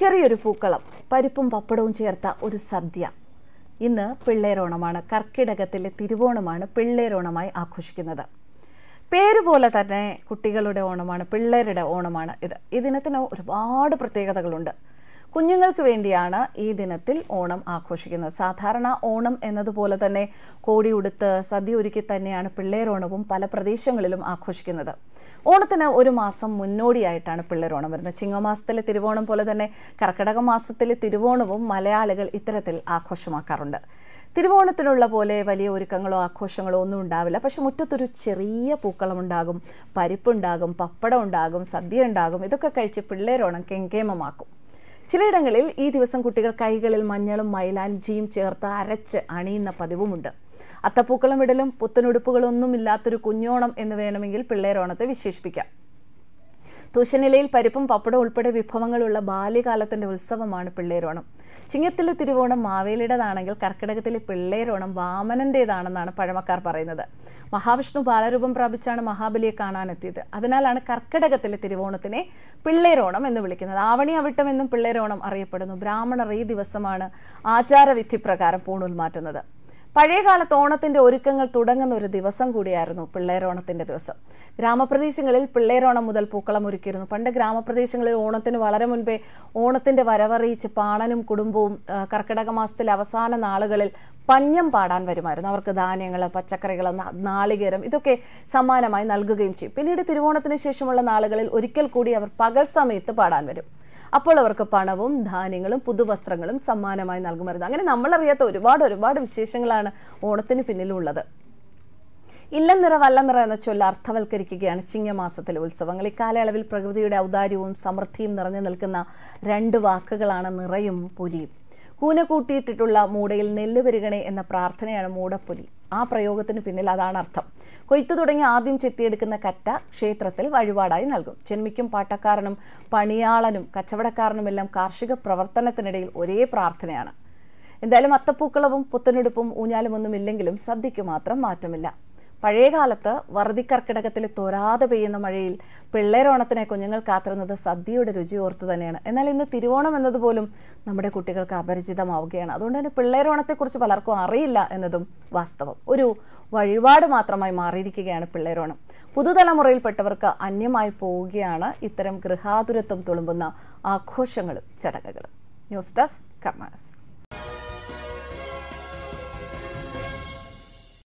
ചെറിയൊരു പൂക്കളം പരിപ്പും പപ്പടവും ചേർത്ത ഒരു സദ്യ ഇന്ന് പിള്ളേരോണമാണ് കർക്കിടകത്തിലെ തിരുവോണമാണ് പിള്ളേരോണമായി ആഘോഷിക്കുന്നത് പേര് പോലെ തന്നെ കുട്ടികളുടെ ഓണമാണ് പിള്ളേരുടെ ഓണമാണ് ഇത് ഇതിനത്തിന് ഒരുപാട് പ്രത്യേകതകളുണ്ട് കുഞ്ഞുങ്ങൾക്ക് വേണ്ടിയാണ് ഈ ദിനത്തിൽ ഓണം ആഘോഷിക്കുന്നത് സാധാരണ ഓണം എന്നതുപോലെ തന്നെ കോടി ഉടുത്ത് സദ്യ ഒരുക്കി തന്നെയാണ് പിള്ളേരോണവും പല പ്രദേശങ്ങളിലും ആഘോഷിക്കുന്നത് ഓണത്തിന് ഒരു മാസം മുന്നോടിയായിട്ടാണ് പിള്ളേരോണം വരുന്നത് ചിങ്ങമാസത്തിലെ തിരുവോണം പോലെ തന്നെ കർക്കിടക മാസത്തിലെ തിരുവോണവും മലയാളികൾ ഇത്തരത്തിൽ ആഘോഷമാക്കാറുണ്ട് തിരുവോണത്തിനുള്ള പോലെ വലിയ ഒരുക്കങ്ങളോ ആഘോഷങ്ങളോ ഒന്നും ഉണ്ടാവില്ല പക്ഷെ മുറ്റത്തൊരു ചെറിയ പൂക്കളം ഉണ്ടാകും പരിപ്പുണ്ടാകും പപ്പടം ഉണ്ടാകും സദ്യ ഉണ്ടാകും ഇതൊക്കെ കഴിച്ച് പിള്ളേരോണം കെങ്കേമമാക്കും ചിലയിടങ്ങളിൽ ഈ ദിവസം കുട്ടികൾ കൈകളിൽ മഞ്ഞളും മൈലാഞ്ചിയും ചേർത്ത് അരച്ച് അണിയുന്ന പതിവുമുണ്ട് അത്തപ്പൂക്കളം ഇടലും പുത്തനുടുപ്പുകളൊന്നും ഇല്ലാത്തൊരു കുഞ്ഞോണം എന്ന് വേണമെങ്കിൽ പിള്ളേരോണത്തെ വിശേഷിപ്പിക്കാം തൂശനിലയിൽ പരിപ്പും പപ്പടം ഉൾപ്പെടെ വിഭവങ്ങളുള്ള ബാല്യകാലത്തിന്റെ ഉത്സവമാണ് പിള്ളേരോണം ചിങ്ങത്തിലെ തിരുവോണം മാവേലിയുടേതാണെങ്കിൽ കർക്കിടകത്തിലെ പിള്ളേരോണം വാമനന്റേതാണെന്നാണ് പഴമക്കാർ പറയുന്നത് മഹാവിഷ്ണു ബാലരൂപം പ്രാപിച്ചാണ് മഹാബലിയെ കാണാനെത്തിയത് അതിനാലാണ് കർക്കിടകത്തിലെ തിരുവോണത്തിനെ പിള്ളേരോണം എന്ന് വിളിക്കുന്നത് ആവണി അവിട്ടം എന്നും പിള്ളേരോണം അറിയപ്പെടുന്നു ബ്രാഹ്മണർ ഈ ദിവസമാണ് ആചാരവിധി പ്രകാരം പൂണൂൽ മാറ്റുന്നത് പഴയകാലത്ത് ഓണത്തിൻ്റെ ഒരുക്കങ്ങൾ തുടങ്ങുന്ന ഒരു ദിവസം കൂടിയായിരുന്നു പിള്ളേരോണത്തിൻ്റെ ദിവസം ഗ്രാമപ്രദേശങ്ങളിൽ പിള്ളേരോണം മുതൽ പൂക്കളം ഒരുക്കിയിരുന്നു പണ്ട് ഗ്രാമപ്രദേശങ്ങളിൽ ഓണത്തിന് വളരെ മുൻപേ ഓണത്തിന്റെ വരവറിയിച്ച് പാണനും കുടുംബവും കർക്കിടക മാസത്തിലെ അവസാന നാളുകളിൽ പഞ്ഞം പാടാൻ വരുമായിരുന്നു അവർക്ക് ധാന്യങ്ങൾ പച്ചക്കറികൾ നാളികേരം ഇതൊക്കെ സമ്മാനമായി നൽകുകയും ചെയ്യും പിന്നീട് തിരുവോണത്തിന് ശേഷമുള്ള നാളുകളിൽ ഒരിക്കൽ കൂടി അവർ പകൽ സമയത്ത് പാടാൻ വരും അപ്പോൾ അവർക്ക് പണവും ധാന്യങ്ങളും പുതുവസ്ത്രങ്ങളും സമ്മാനമായി നൽകുമായിരുന്നു അങ്ങനെ നമ്മളറിയാത്ത ഒരുപാട് ഒരുപാട് വിശേഷങ്ങളാണ് ഓണത്തിന് പിന്നിലുള്ളത് ഇല്ലം നിറ വല്ല നിറ എന്ന ചൊല്ല് അർത്ഥവൽക്കരിക്കുകയാണ് ചിങ്ങമാസത്തിലെ ഉത്സവങ്ങൾ ഇക്കാലയളവിൽ പ്രകൃതിയുടെ ഔദാര്യവും സമൃദ്ധിയും നിറഞ്ഞു നിൽക്കുന്ന രണ്ട് വാക്കുകളാണ് നിറയും പുലിയും കൂന കൂട്ടിയിട്ടിട്ടുള്ള മൂടയിൽ നെല്ല് വരികണേ എന്ന പ്രാർത്ഥനയാണ് മൂടപ്പൊലി ആ പ്രയോഗത്തിന് പിന്നിൽ അതാണ് അർത്ഥം കൊയ്ത്തു തുടങ്ങി ആദ്യം ചെത്തിയെടുക്കുന്ന കറ്റ ക്ഷേത്രത്തിൽ വഴിപാടായി നൽകും ചെന്മിക്കും പാട്ടക്കാരനും പണിയാളനും എല്ലാം കാർഷിക പ്രവർത്തനത്തിനിടയിൽ ഒരേ പ്രാർത്ഥനയാണ് എന്തായാലും അത്തപ്പൂക്കളവും പുത്തനെടുപ്പും ഊഞ്ഞാലും ഒന്നുമില്ലെങ്കിലും സദ്യയ്ക്ക് മാത്രം മാറ്റമില്ല പഴയകാലത്ത് വറുതിക്കർക്കിടകത്തിൽ തോരാതെ പെയ്യുന്ന മഴയിൽ പിള്ളേരോണത്തിനെ കുഞ്ഞുങ്ങൾ കാത്തിരുന്നത് സദ്യയുടെ രുചി ഓർത്ത് തന്നെയാണ് എന്നാൽ ഇന്ന് തിരുവോണം എന്നതുപോലും നമ്മുടെ കുട്ടികൾക്ക് അപരിചിതമാവുകയാണ് അതുകൊണ്ട് തന്നെ പിള്ളേരോണത്തെക്കുറിച്ച് പലർക്കും അറിയില്ല എന്നതും വാസ്തവം ഒരു വഴിപാട് മാത്രമായി മാറിയിരിക്കുകയാണ് പിള്ളേരോണം പുതുതലമുറയിൽപ്പെട്ടവർക്ക് അന്യമായി പോവുകയാണ് ഇത്തരം ഗൃഹാതുരത്വം തുളുമ്പുന്ന ആഘോഷങ്ങളും ചടങ്ങുകളും ന്യൂസ് ഡെസ്ക് കർമാസ്